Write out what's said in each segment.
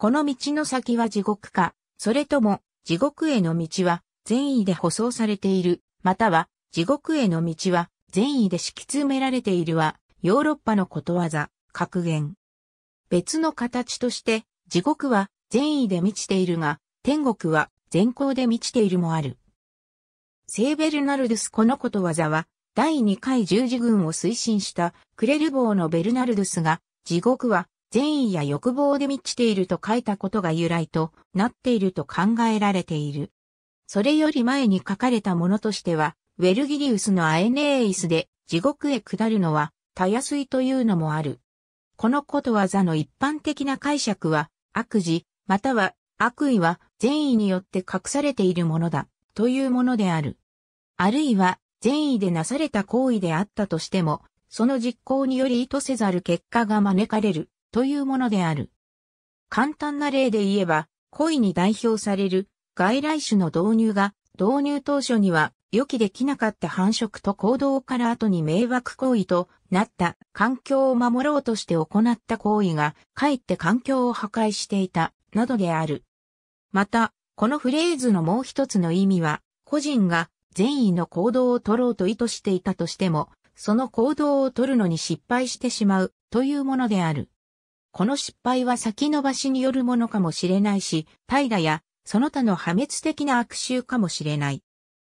この道の先は地獄か、それとも地獄への道は善意で舗装されている、または地獄への道は善意で敷き詰められているは、ヨーロッパのことわざ、格言。別の形として、地獄は善意で満ちているが、天国は善行で満ちているもある。セーベルナルドゥスこのことわざは、第2回十字軍を推進したクレルボーのベルナルドゥスが、地獄は善意や欲望で満ちていると書いたことが由来となっていると考えられている。それより前に書かれたものとしては、ウェルギリウスのアエネエイスで地獄へ下るのは、たやすいというのもある。このことわざの一般的な解釈は、悪事、または悪意は善意によって隠されているものだ、というものである。あるいは、善意でなされた行為であったとしても、その実行により意図せざる結果が招かれるというものである。簡単な例で言えば、故意に代表される外来種の導入が導入当初には予期できなかった繁殖と行動から後に迷惑行為となった環境を守ろうとして行った行為がかえって環境を破壊していたなどである。また、このフレーズのもう一つの意味は、個人が善意の行動を取ろうと意図していたとしても、その行動を取るのに失敗してしまうというものである。この失敗は先延ばしによるものかもしれないし、怠惰やその他の破滅的な悪臭かもしれない。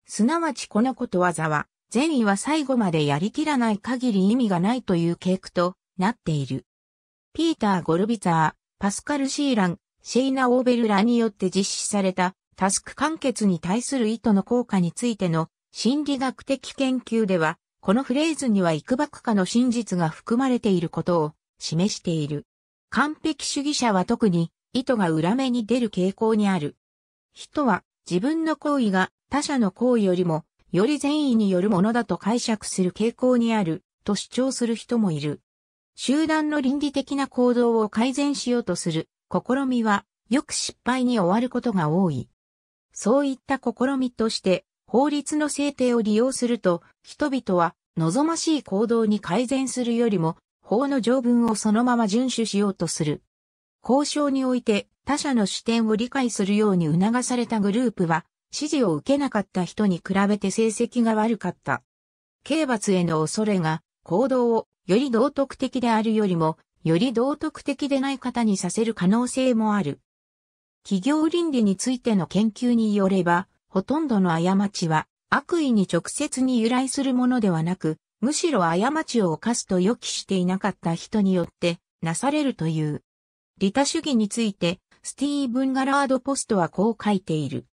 すなわちこのことわざは、善意は最後までやりきらない限り意味がないという傾句となっている。ピーター・ゴルビザー、パスカル・シーラン、シェイナ・オーベルラによって実施されたタスク完結に対する意図の効果についての心理学的研究では、このフレーズには幾ばくかの真実が含まれていることを示している。完璧主義者は特に意図が裏目に出る傾向にある。人は自分の行為が他者の行為よりもより善意によるものだと解釈する傾向にあると主張する人もいる。集団の倫理的な行動を改善しようとする試みはよく失敗に終わることが多い。そういった試みとして法律の制定を利用すると人々は望ましい行動に改善するよりも法の条文をそのまま遵守しようとする。交渉において他者の視点を理解するように促されたグループは、指示を受けなかった人に比べて成績が悪かった。刑罰への恐れが行動をより道徳的であるよりも、より道徳的でない方にさせる可能性もある。企業倫理についての研究によれば、ほとんどの過ちは悪意に直接に由来するものではなく、むしろ過ちを犯すと予期していなかった人によってなされるという。利他主義について、スティーブン・ガラード・ポストはこう書いている。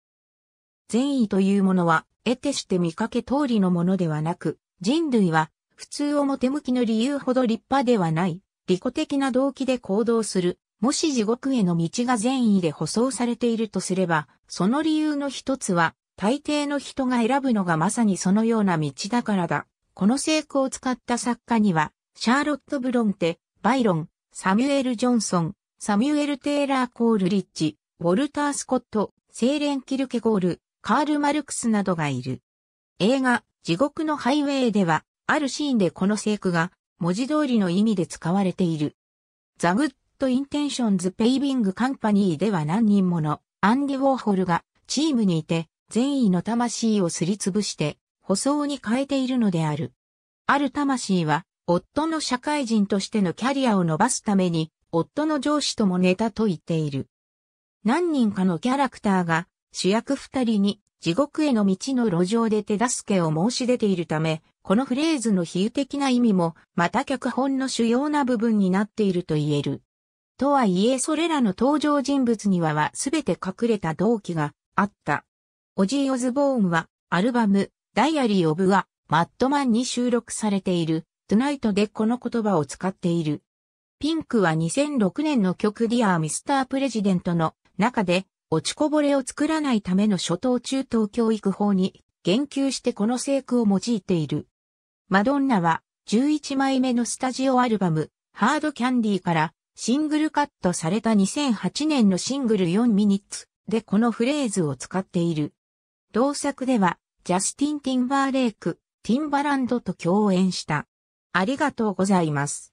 善意というものは、得てして見かけ通りのものではなく、人類は、普通表向きの理由ほど立派ではない、利己的な動機で行動する、もし地獄への道が善意で舗装されているとすれば、その理由の一つは、大抵の人が選ぶのがまさにそのような道だからだ。この制服を使った作家には、シャーロット・ブロンテ、バイロン、サミュエル・ジョンソン、サミュエル・テイラー・コール・リッチ、ウォルター・スコット、セーレン・キルケゴール、カール・マルクスなどがいる。映画、地獄のハイウェイでは、あるシーンでこの聖句が、文字通りの意味で使われている。ザ・グッド・インテンションズ・ペイビング・カンパニーでは何人もの、アンディ・ウォーホルが、チームにいて、善意の魂をすりつぶして、舗装に変えているのである。ある魂は、夫の社会人としてのキャリアを伸ばすために、夫の上司ともネタと言っている。何人かのキャラクターが、主役二人に、地獄への道の路上で手助けを申し出ているため、このフレーズの比喩的な意味も、また脚本の主要な部分になっていると言える。とはいえそれらの登場人物にはは全て隠れた動機があった。オジー・オズボーンはアルバムダイアリー・オブ・はマットマンに収録されている、トゥナイトでこの言葉を使っている。ピンクは2006年の曲ディアー・ミスター・プレジデントの中で、落ちこぼれを作らないための初等中等教育法に言及してこの聖句を用いている。マドンナは11枚目のスタジオアルバム、ハードキャンディからシングルカットされた2008年のシングル4ミニッツでこのフレーズを使っている。同作ではジャスティン・ティンバーレイク、ティンバランドと共演した。ありがとうございます。